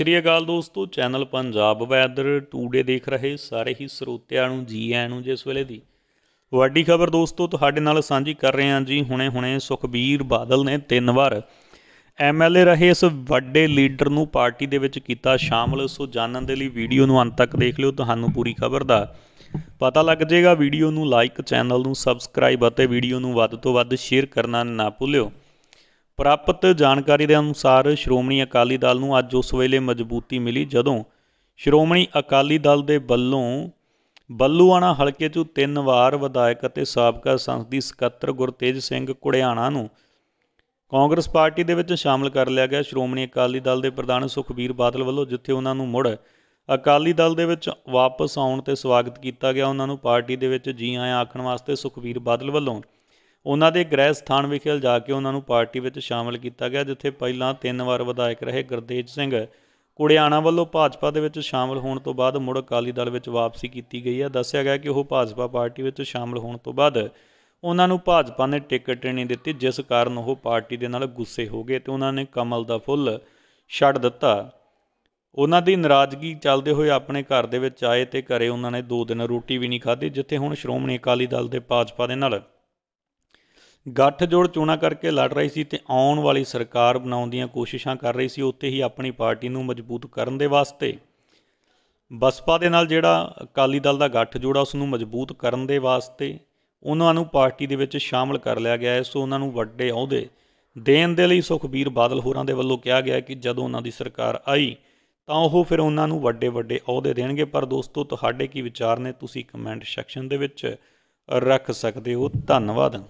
ਸ੍ਰੀ ਅਕਾਲ ਦੋਸਤੋ channel Punjab weather today ਦੇਖ ਰਹੇ ਸਾਰੇ ਹੀ ਸਰੋਤਿਆਂ ਨੂੰ ਜੀ ਆਇਆਂ ਨੂੰ ਜਿਸ ਵੇਲੇ ਦੀ ਵੱਡੀ ਖਬਰ ਦੋਸਤੋ ਤੁਹਾਡੇ ਨਾਲ ਸਾਂਝੀ ਕਰ ਰਹੇ ਹਾਂ ਜੀ ਹੁਣੇ-ਹੁਣੇ ਸੁਖਬੀਰ ਬਾਦਲ ਨੇ ਤਿੰਨ ਵਾਰ ਐਮਐਲਏ ਰਹੇ ਇਸ ਵੱਡੇ ਲੀਡਰ ਨੂੰ ਪਾਰਟੀ ਦੇ ਵਿੱਚ ਕੀਤਾ ਸ਼ਾਮਲ ਸੋ ਜਾਣਨ ਦੇ ਲਈ ਵੀਡੀਓ ਨੂੰ ਅੰਤ ਤੱਕ ਦੇਖ ਲਿਓ ਤੁਹਾਨੂੰ ਪੂਰੀ ਖਬਰ ਦਾ ਪਤਾ ਲੱਗ ਜਾਏਗਾ ਵੀਡੀਓ ਨੂੰ ਲਾਈਕ ਚੈਨਲ ਨੂੰ ਸਬਸਕ੍ਰਾਈਬ ਅਤੇ ਵੀਡੀਓ ਨੂੰ ਵੱਧ ਤੋਂ ਵੱਧ ਸ਼ੇਅਰ ਕਰਨਾ ਨਾ ਭੁੱਲਿਓ ਪ੍ਰਾਪਤ ਜਾਣਕਾਰੀ ਦੇ ਅਨੁਸਾਰ ਸ਼੍ਰੋਮਣੀ ਅਕਾਲੀ ਦਲ ਨੂੰ ਅੱਜ ਉਸ ਵੇਲੇ ਮਜ਼ਬੂਤੀ ਮਿਲੀ ਜਦੋਂ ਸ਼੍ਰੋਮਣੀ ਅਕਾਲੀ ਦਲ ਦੇ ਵੱਲੋਂ ਬੱਲੂਆਣਾ ਹਲਕੇ 'ਚੋਂ ਤਿੰਨ ਵਾਰ ਵਿਧਾਇਕ ਅਤੇ ਸਾਬਕਾ ਸੰਸਦੀ ਸਕੱਤਰ ਗੁਰਤੇਜ ਸਿੰਘ ਕੁੜਿਆਣਾ ਨੂੰ ਕਾਂਗਰਸ ਪਾਰਟੀ ਦੇ ਵਿੱਚ ਸ਼ਾਮਲ ਕਰ ਲਿਆ ਗਿਆ ਸ਼੍ਰੋਮਣੀ ਅਕਾਲੀ ਦਲ ਦੇ ਪ੍ਰਧਾਨ ਸੁਖਬੀਰ ਬਾਦਲ ਵੱਲੋਂ ਜਿੱਥੇ ਉਹਨਾਂ ਨੂੰ ਮੁੜ ਅਕਾਲੀ ਦਲ ਦੇ ਵਿੱਚ ਵਾਪਸ ਆਉਣ ਤੇ ਸਵਾਗਤ ਕੀਤਾ ਗਿਆ ਉਹਨਾਂ ਨੂੰ ਪਾਰਟੀ ਦੇ ਵਿੱਚ ਜੀ ਆਇਆਂ ਆਖਣ ਵਾਸਤੇ ਸੁਖਬੀਰ ਬਾਦਲ ਵੱਲੋਂ ਉਹਨਾਂ ਦੇ ਗ੍ਰਹਿ ਸਥਾਨ ਵਿਖੇ ਜਾ ਕੇ ਉਹਨਾਂ ਨੂੰ ਪਾਰਟੀ ਵਿੱਚ ਸ਼ਾਮਲ ਕੀਤਾ ਗਿਆ ਜਿੱਥੇ ਪਹਿਲਾਂ ਤਿੰਨ ਵਾਰ ਵਿਧਾਇਕ ਰਹੇ ਗੁਰਦੇਜ ਸਿੰਘ ਕੁੜਿਆਣਾ ਵੱਲੋਂ ਭਾਜਪਾ ਦੇ ਵਿੱਚ ਸ਼ਾਮਲ ਹੋਣ ਤੋਂ ਬਾਅਦ ਮੁੜ ਅਕਾਲੀ ਦਲ ਵਿੱਚ ਵਾਪਸੀ ਕੀਤੀ ਗਈ ਹੈ ਦੱਸਿਆ ਗਿਆ ਕਿ ਉਹ ਭਾਜਪਾ ਪਾਰਟੀ ਵਿੱਚ ਸ਼ਾਮਲ ਹੋਣ ਤੋਂ ਬਾਅਦ ਉਹਨਾਂ ਨੂੰ ਭਾਜਪਾ ਨੇ ਟਿਕਟ ਨਹੀਂ ਦਿੱਤੀ ਜਿਸ ਕਾਰਨ ਉਹ ਪਾਰਟੀ ਦੇ ਨਾਲ ਗੁੱਸੇ ਹੋ ਗਏ ਤੇ ਉਹਨਾਂ ਨੇ ਕਮਲ ਦਾ ਫੁੱਲ ਛੱਡ ਦਿੱਤਾ ਉਹਨਾਂ ਦੀ ਨਾਰਾਜ਼ਗੀ ਚੱਲਦੇ ਹੋਏ ਆਪਣੇ ਘਰ ਦੇ ਵਿੱਚ ਆਏ ਤੇ ਘਰੇ ਉਹਨਾਂ ਨੇ 2 ਦਿਨ ਰੋਟੀ ਵੀ ਨਹੀਂ ਖਾਧੀ ਜਿੱਥੇ ਹੁਣ ਸ਼੍ਰੋਮਣੀ ਅਕਾਲੀ ਦਲ ਦੇ ਭਾਜਪਾ ਦੇ ਨਾਲ ਗੱਠਜੋੜ ਚੋਣਾਂ ਕਰਕੇ ਲੜ ਰਹੀ ਸੀ ਤੇ ਆਉਣ ਵਾਲੀ ਸਰਕਾਰ ਬਣਾਉਣ ਦੀਆਂ ਕੋਸ਼ਿਸ਼ਾਂ ਕਰ ਰਹੀ ਸੀ ਉੱਤੇ ਹੀ ਆਪਣੀ ਪਾਰਟੀ ਨੂੰ ਮਜ਼ਬੂਤ ਕਰਨ ਦੇ ਵਾਸਤੇ ਬਸਪਾ ਦੇ ਨਾਲ ਜਿਹੜਾ ਅਕਾਲੀ ਦਲ ਦਾ ਗੱਠਜੋੜ ਆ ਉਸ ਨੂੰ ਮਜ਼ਬੂਤ ਕਰਨ ਦੇ ਵਾਸਤੇ ਉਹਨਾਂ ਨੂੰ ਪਾਰਟੀ ਦੇ ਵਿੱਚ ਸ਼ਾਮਲ ਕਰ ਲਿਆ ਗਿਆ ਹੈ ਸੋ ਉਹਨਾਂ ਨੂੰ ਵੱਡੇ ਅਹੁਦੇ ਦੇਣ ਦੇ ਲਈ ਸੁਖਬੀਰ ਬਾਦਲ ਹੋਰਾਂ ਦੇ ਵੱਲੋਂ ਕਿਹਾ ਗਿਆ ਕਿ ਜਦੋਂ ਉਹਨਾਂ ਦੀ ਸਰਕਾਰ ਆਈ ਤਾਂ ਉਹ ਫਿਰ ਉਹਨਾਂ ਨੂੰ ਵੱਡੇ ਵੱਡੇ ਅਹੁਦੇ ਦੇਣਗੇ ਪਰ ਦੋਸਤੋ ਤੁਹਾਡੇ ਕੀ ਵਿਚਾਰ ਨੇ ਤੁਸੀਂ ਕਮੈਂਟ ਸੈਕਸ਼ਨ ਦੇ ਵਿੱਚ ਰੱਖ ਸਕਦੇ ਹੋ ਧੰਨਵਾਦ